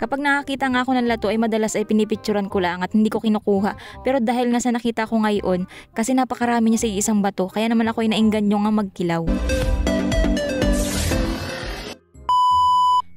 Kapag nakakita nga ako ng lato ay madalas ay pinipicturan ko lang at hindi ko kinukuha. Pero dahil nga sa nakita ko ngayon, kasi napakarami niya sa isang bato, kaya naman ako ay naingganyo nga magkilaw.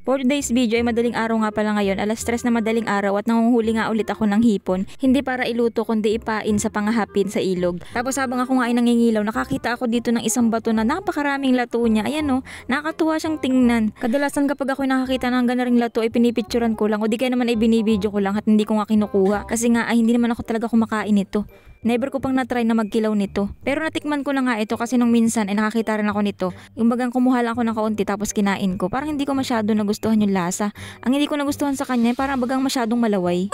For days video ay madaling araw nga pala ngayon, alas 3 na madaling araw at nangunghuli nga ulit ako ng hipon. Hindi para iluto kundi ipain sa pangahapin sa ilog. Tapos habang ako nga ay nangingilaw, nakakita ako dito ng isang bato na napakaraming lato niya. Ayan o, oh, nakakatuwa siyang tingnan. Kadalasan kapag ako nakakita ng ganaring lato ay pinipicturan ko lang o di kaya naman ay binibidyo ko lang at hindi ko nga kinukuha. Kasi nga ay hindi naman ako talaga kumakain ito. Never ko pang natry na magkilaw nito. Pero natikman ko na nga ito kasi nung minsan ay eh, nakakita rin ako nito. Yung bagang kumuha lang ako ng kaunti tapos kinain ko. Parang hindi ko masyado nagustuhan yung lasa. Ang hindi ko nagustuhan sa kanya ay eh, parang bagang masyadong malaway.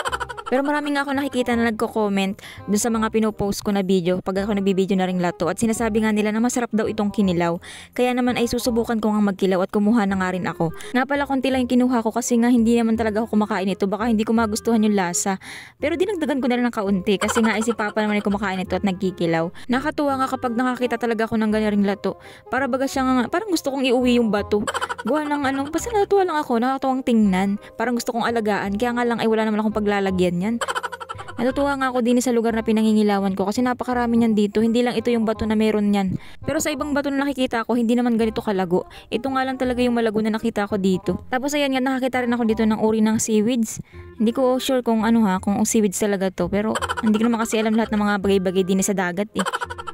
Pero marami nga ako nakikita na nagko-comment dun sa mga pinopost ko na video pag ako nagbibideo na rin lato at sinasabi nga nila na masarap daw itong kinilaw. Kaya naman ay susubukan ko nga magkilaw at kumuha na nga rin ako. Nga pala konti lang yung kinuha ko kasi nga hindi naman talaga ako kumakain ito. Baka hindi ko magustuhan yung lasa. Pero dinagdagan ko na rin ng kaunti kasi nga ay si Papa naman ay kumakain ito at nagkikilaw. Nakatuwa nga kapag nakakita talaga ako ng ganyan ring lato. Para baga siya nga, parang gusto kong iuwi yung bato. Gawa ng ano, basta natuwa lang ako, nakatuwang tingnan. Parang gusto kong alagaan, kaya nga lang ay wala naman akong paglalagyan ganyan. Natutuwa nga ako din sa lugar na pinangingilawan ko kasi napakarami niyan dito. Hindi lang ito yung bato na meron niyan. Pero sa ibang bato na nakikita ko, hindi naman ganito kalago. Ito nga lang talaga yung malago na nakita ko dito. Tapos ayan nga, nakakita rin ako dito ng uri ng seaweeds. Hindi ko sure kung ano ha, kung seaweeds talaga to. Pero hindi ko naman kasi alam lahat ng mga bagay-bagay din sa dagat eh.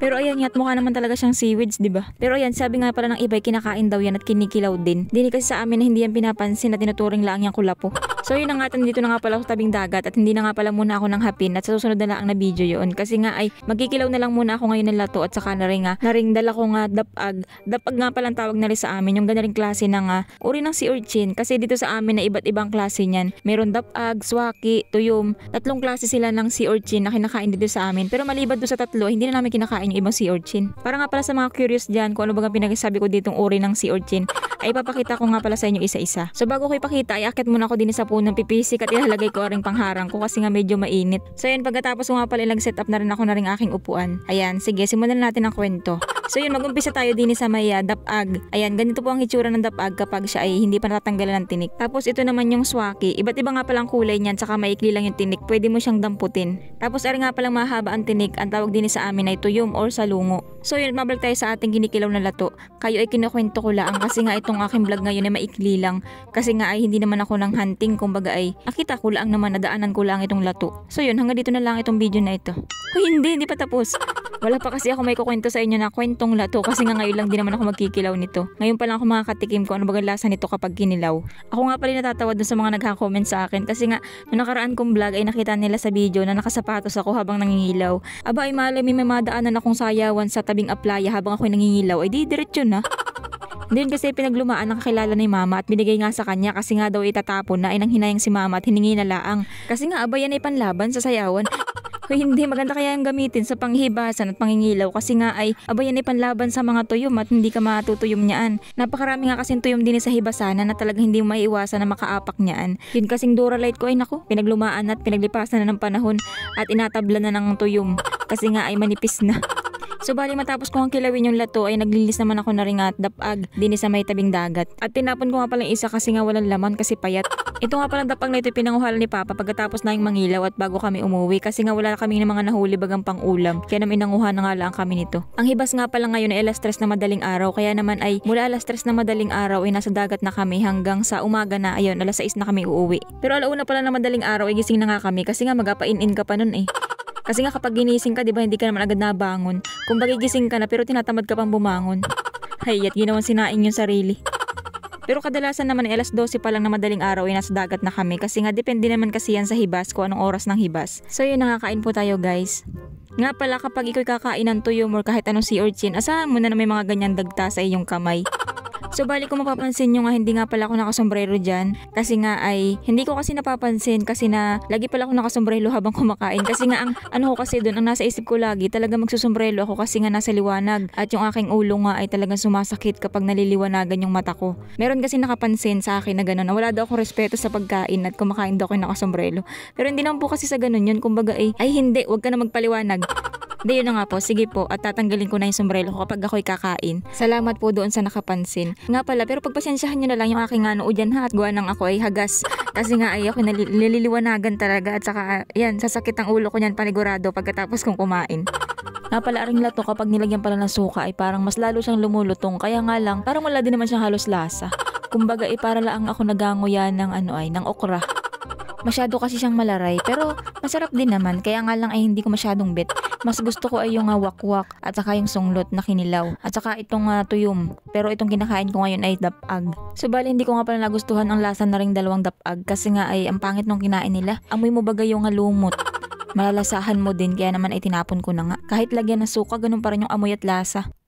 Pero ayan nga, at mukha naman talaga siyang seaweeds, di ba? Pero ayan, sabi nga pala ng iba'y kinakain daw yan at kinikilaw din. Dini kasi sa amin na hindi yan pinapansin na tinuturing lang yung kulapo. So yun na nga, dito na nga pala ako sa tabing dagat at hindi na nga pala muna ako nang hapin at sa susunod na lang na video yun. Kasi nga ay magkikilaw na lang muna ako ngayon ng lato at saka na rin nga, na ring dala ko nga dapag. Dapag nga pala tawag na rin sa amin, yung ganaring klase na nga, uri ng sea urchin. Kasi dito sa amin na iba't ibang klase niyan. Meron dapag, swaki, tuyom. Tatlong klase sila ng si urchin na kinakain dito sa amin. Pero maliban do sa tatlo, hindi na namin kinakain yung ibang si urchin. Para nga pala sa mga curious dyan kung ano bang ang pinagsasabi ko ditong uri ng si urchin, ay papakita ko nga pala sa inyo isa-isa. So bago ko ipakita, ay akit muna ako din sa po ng pipisik at ilalagay ko rin pangharang ko kasi nga medyo mainit. So yun, pagkatapos mga pala ilang set up na rin ako na rin aking upuan. Ayan, sige, simulan natin ang kwento. So yun, mag-umpisa tayo din sa may uh, dapag. Ayan, ganito po ang hitsura ng dapag kapag siya ay hindi pa natatanggalan ng tinik. Tapos ito naman yung swaki. Iba't iba nga palang kulay niyan, saka maikli lang yung tinik. Pwede mo siyang damputin. Tapos ari nga palang mahaba ang tinik, ang tawag din sa amin ay tuyom or salungo. So yun, mabalik tayo sa ating ginikilaw na lato. Kayo ay kinukwento ko lang kasi nga itong aking vlog ngayon ay maikli lang. Kasi nga ay hindi naman ako ng hunting, kumbaga ay nakita ko lang naman, nadaanan ko lang itong lato. So yun, hanggang dito na lang itong video na ito. Oh, hindi, hindi pa tapos. Wala pa kasi ako may kukwento sa inyo na kwentong lato kasi nga ngayon lang din naman ako magkikilaw nito. Ngayon pa lang ako makakatikim ko ano bagang lasa nito kapag kinilaw. Ako nga pala natatawa dun sa mga nagha-comment sa akin kasi nga noong nakaraan kong vlog ay nakita nila sa video na nakasapatos ako habang nangingilaw. Aba ay malay may madaanan akong sayawan sa tabing aplaya habang ako nangingilaw ay di diretso na. Doon kasi pinaglumaan ang kakilala ni mama at binigay nga sa kanya kasi nga daw itatapon na ay nang hinayang si mama at hiningi na laang. Kasi nga abayan ay panlaban sa sayawan. Kaya hindi maganda kaya yung gamitin sa panghibasan at pangingilaw kasi nga ay abayan yan ay panlaban sa mga tuyom at hindi ka matutuyom niyan. Napakarami nga kasing tuyom din sa hibasanan na talaga hindi mo maiiwasan na makaapak niyan. Yun kasing Duralite ko ay nako, pinaglumaan at pinaglipasan na ng panahon at inatabla na ng tuyom kasi nga ay manipis na. So bali matapos ko ang kilawin yung lato ay naglinis naman ako na rin at dapag dinis sa may tabing dagat. At tinapon ko nga pala isa kasi nga walang laman kasi payat. Ito nga pala dapag na ito pinanguhalan ni Papa pagkatapos na yung mangilaw at bago kami umuwi kasi nga wala kami ng mga nahuli bagang pang ulam kaya naman inanguhan na nga lang kami nito. Ang hibas nga pala ngayon ay alas 3 na madaling araw kaya naman ay mula alas 3 na madaling araw ay nasa dagat na kami hanggang sa umaga na ayon alas 6 na kami uuwi. Pero alauna pala na madaling araw ay gising na nga kami kasi nga magapainin ka pa nun eh. Kasi nga kapag ginising ka, di ba, hindi ka naman agad nabangon. Kung bagigising ka na, pero tinatamad ka pang bumangon. Hay, at ginawan sinain yung sarili. Pero kadalasan naman eh, alas 12 pa lang na madaling araw ay eh, nasa dagat na kami kasi nga depende naman kasi yan sa hibas kung anong oras ng hibas. So yun, nakakain po tayo guys. Nga pala kapag ikaw kakain ng tuyo mo kahit anong sea urchin, asahan mo na na may mga ganyan dagta sa iyong kamay. So bali ko mapapansin nyo nga hindi nga pala ako nakasombrero dyan kasi nga ay hindi ko kasi napapansin kasi na lagi pala ako nakasombrero habang kumakain kasi nga ang ano ko kasi doon ang nasa isip ko lagi talaga magsusombrero ako kasi nga nasa liwanag at yung aking ulo nga ay talagang sumasakit kapag naliliwanagan yung mata ko. Meron kasi nakapansin sa akin na gano'n na wala daw akong respeto sa pagkain at kumakain daw ako nakasombrero. Pero hindi naman po kasi sa ganun yun kumbaga ay, ay hindi wag ka na magpaliwanag. Hindi, yun na nga po. Sige po. At tatanggalin ko na yung sombrero ko kapag ako'y kakain. Salamat po doon sa nakapansin. Nga pala, pero pagpasensyahan nyo na lang yung aking ano dyan ha. At gawa nang ako ay hagas. Kasi nga ay ako nililiwanagan talaga. At saka, yan, sasakit ang ulo ko niyan panigurado pagkatapos kong kumain. Nga pala aring lato kapag nilagyan pala ng suka ay parang mas lalo siyang lumulutong kaya nga lang parang wala din naman siyang halos lasa. Kumbaga ay eh, para lang ako naganguya ng ano ay ng okra. Masyado kasi siyang malaray pero masarap din naman kaya nga lang ay hindi ko masyadong bet. Mas gusto ko ay yung uh, wakwak at saka yung sunglot na kinilaw at saka itong uh, ah, tuyom pero itong kinakain ko ngayon ay dapag. So bali hindi ko nga pala nagustuhan ang lasa na ring dalawang dapag kasi nga ay ang pangit nung kinain nila. Amoy mo bagay yung uh, lumot malalasahan mo din kaya naman ay tinapon ko na nga. Kahit lagyan ng suka, ganun pa rin yung amoy at lasa.